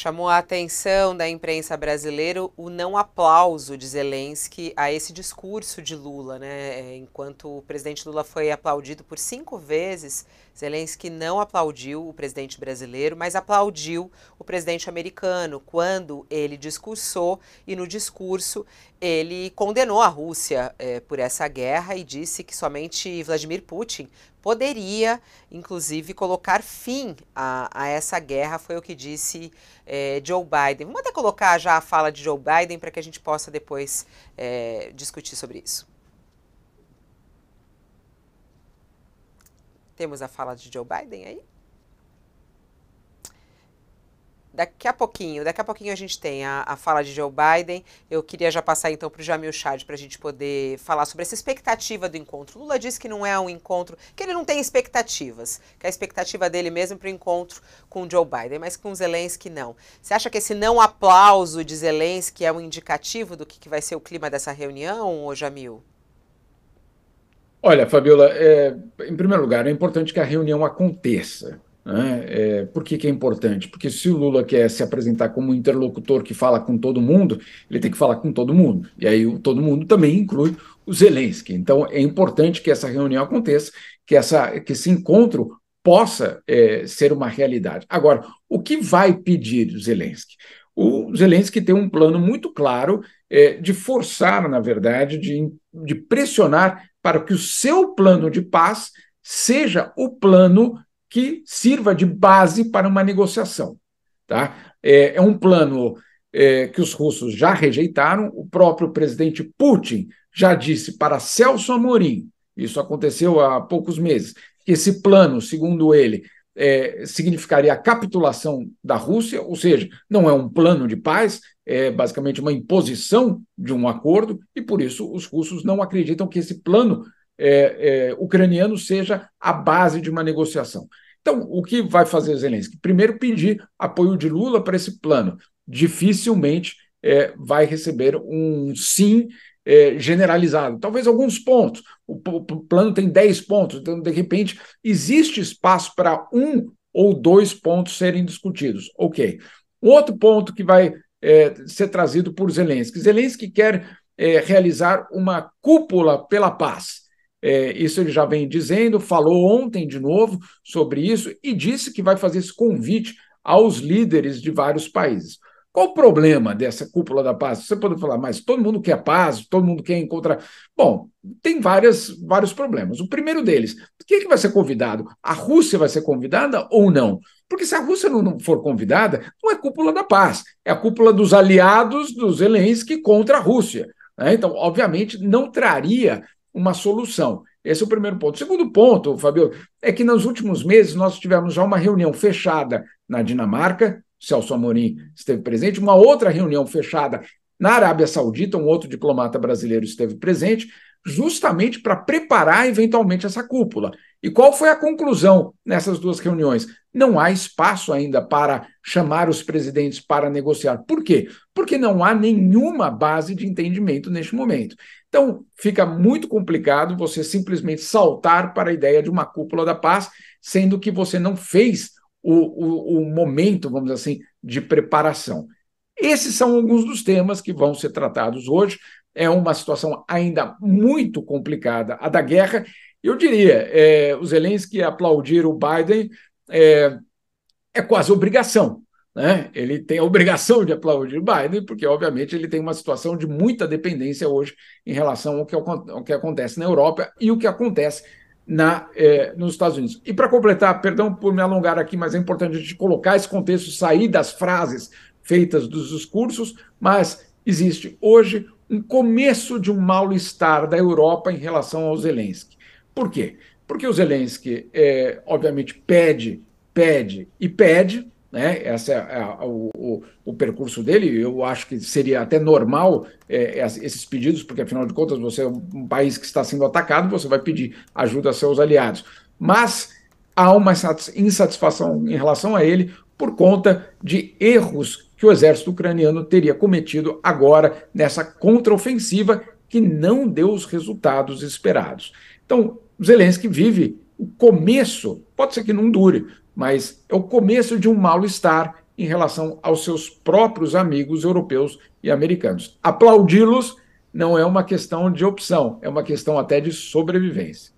Chamou a atenção da imprensa brasileira o não aplauso de Zelensky a esse discurso de Lula. Né? É, enquanto o presidente Lula foi aplaudido por cinco vezes, Zelensky não aplaudiu o presidente brasileiro, mas aplaudiu o presidente americano quando ele discursou e no discurso ele condenou a Rússia eh, por essa guerra e disse que somente Vladimir Putin poderia, inclusive, colocar fim a, a essa guerra, foi o que disse é, Joe Biden. Vamos até colocar já a fala de Joe Biden para que a gente possa depois é, discutir sobre isso. Temos a fala de Joe Biden aí? Daqui a pouquinho, daqui a pouquinho a gente tem a, a fala de Joe Biden. Eu queria já passar então para o Jamil Chad para a gente poder falar sobre essa expectativa do encontro. Lula disse que não é um encontro, que ele não tem expectativas, que a expectativa dele mesmo é para o encontro com Joe Biden, mas com Zelensky não. Você acha que esse não aplauso de Zelensky é um indicativo do que, que vai ser o clima dessa reunião, ô Jamil? Olha, Fabiola, é, em primeiro lugar, é importante que a reunião aconteça. Né? É, por que, que é importante? Porque se o Lula quer se apresentar como um interlocutor que fala com todo mundo, ele tem que falar com todo mundo. E aí o, todo mundo também inclui o Zelensky. Então é importante que essa reunião aconteça, que, essa, que esse encontro possa é, ser uma realidade. Agora, o que vai pedir o Zelensky? O Zelensky tem um plano muito claro é, de forçar, na verdade, de, de pressionar para que o seu plano de paz seja o plano que sirva de base para uma negociação. Tá? É, é um plano é, que os russos já rejeitaram, o próprio presidente Putin já disse para Celso Amorim, isso aconteceu há poucos meses, que esse plano, segundo ele, é, significaria a capitulação da Rússia, ou seja, não é um plano de paz, é basicamente uma imposição de um acordo, e por isso os russos não acreditam que esse plano é, é, ucraniano seja a base de uma negociação. Então, o que vai fazer Zelensky? Primeiro, pedir apoio de Lula para esse plano. Dificilmente é, vai receber um sim é, generalizado. Talvez alguns pontos. O, o plano tem 10 pontos, então, de repente, existe espaço para um ou dois pontos serem discutidos. Ok. Um outro ponto que vai é, ser trazido por Zelensky. Zelensky quer é, realizar uma cúpula pela paz. É, isso ele já vem dizendo, falou ontem de novo sobre isso e disse que vai fazer esse convite aos líderes de vários países. Qual o problema dessa cúpula da paz? Você pode falar, mas todo mundo quer paz, todo mundo quer encontrar. Bom, tem várias, vários problemas. O primeiro deles, quem é que vai ser convidado? A Rússia vai ser convidada ou não? Porque se a Rússia não for convidada, não é cúpula da paz, é a cúpula dos aliados dos Zelensky contra a Rússia. Né? Então, obviamente, não traria uma solução. Esse é o primeiro ponto. O segundo ponto, Fabio, é que nos últimos meses nós tivemos já uma reunião fechada na Dinamarca, Celso Amorim esteve presente, uma outra reunião fechada na Arábia Saudita, um outro diplomata brasileiro esteve presente, justamente para preparar eventualmente essa cúpula. E qual foi a conclusão nessas duas reuniões? Não há espaço ainda para chamar os presidentes para negociar. Por quê? Porque não há nenhuma base de entendimento neste momento. Então, fica muito complicado você simplesmente saltar para a ideia de uma cúpula da paz, sendo que você não fez o, o, o momento, vamos dizer assim, de preparação. Esses são alguns dos temas que vão ser tratados hoje é uma situação ainda muito complicada, a da guerra. Eu diria, é, os que aplaudir o Biden é, é quase obrigação, né? Ele tem a obrigação de aplaudir Biden, porque, obviamente, ele tem uma situação de muita dependência hoje em relação ao que, ao que acontece na Europa e o que acontece na, é, nos Estados Unidos. E para completar, perdão por me alongar aqui, mas é importante a gente colocar esse contexto, sair das frases feitas dos discursos, mas existe hoje um começo de um mal-estar da Europa em relação ao Zelensky. Por quê? Porque o Zelensky, é, obviamente, pede, pede e pede, né? Esse é, é o, o, o, percurso dele. Eu acho que seria até normal é, esses pedidos, porque afinal de contas você é um país que está sendo atacado, você vai pedir ajuda a seus aliados. Mas há uma insatisfação em relação a ele por conta de erros que o exército ucraniano teria cometido agora nessa contraofensiva que não deu os resultados esperados. Então, Zelensky vive o começo, pode ser que não dure, mas é o começo de um mal-estar em relação aos seus próprios amigos europeus e americanos. Aplaudi-los não é uma questão de opção, é uma questão até de sobrevivência.